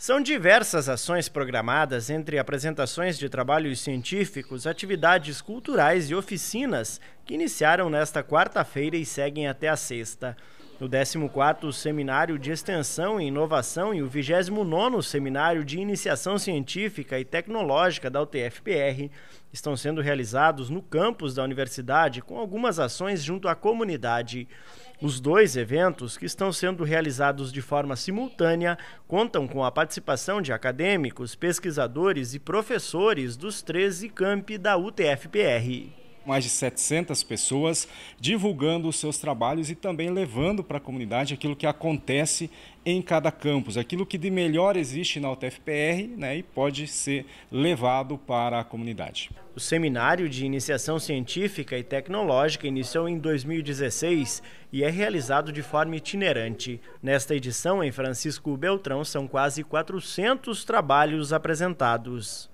São diversas ações programadas, entre apresentações de trabalhos científicos, atividades culturais e oficinas, que iniciaram nesta quarta-feira e seguem até a sexta. No 14º Seminário de Extensão e Inovação e o 29º Seminário de Iniciação Científica e Tecnológica da UTFPR estão sendo realizados no campus da universidade com algumas ações junto à comunidade. Os dois eventos, que estão sendo realizados de forma simultânea, contam com a participação de acadêmicos, pesquisadores e professores dos 13 campi da UTFPR mais de 700 pessoas, divulgando os seus trabalhos e também levando para a comunidade aquilo que acontece em cada campus, aquilo que de melhor existe na UTFPR né, e pode ser levado para a comunidade. O Seminário de Iniciação Científica e Tecnológica iniciou em 2016 e é realizado de forma itinerante. Nesta edição, em Francisco Beltrão, são quase 400 trabalhos apresentados.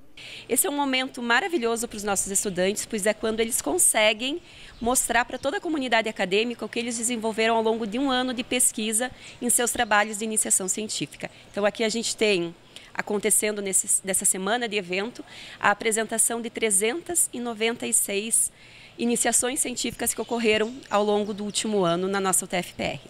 Esse é um momento maravilhoso para os nossos estudantes, pois é quando eles conseguem mostrar para toda a comunidade acadêmica o que eles desenvolveram ao longo de um ano de pesquisa em seus trabalhos de iniciação científica. Então, aqui a gente tem acontecendo nesse, nessa semana de evento a apresentação de 396 iniciações científicas que ocorreram ao longo do último ano na nossa UTFPR.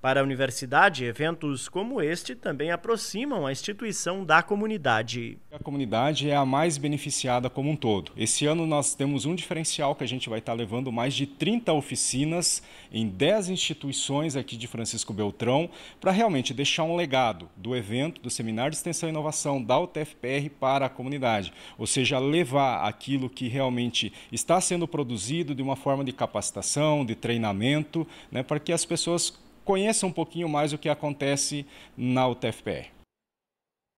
Para a universidade, eventos como este também aproximam a instituição da comunidade. A comunidade é a mais beneficiada como um todo. Esse ano nós temos um diferencial que a gente vai estar levando mais de 30 oficinas em 10 instituições aqui de Francisco Beltrão para realmente deixar um legado do evento, do Seminário de Extensão e Inovação da UTFPR para a comunidade. Ou seja, levar aquilo que realmente está sendo produzido de uma forma de capacitação, de treinamento, né, para que as pessoas conheça um pouquinho mais o que acontece na UTFPR.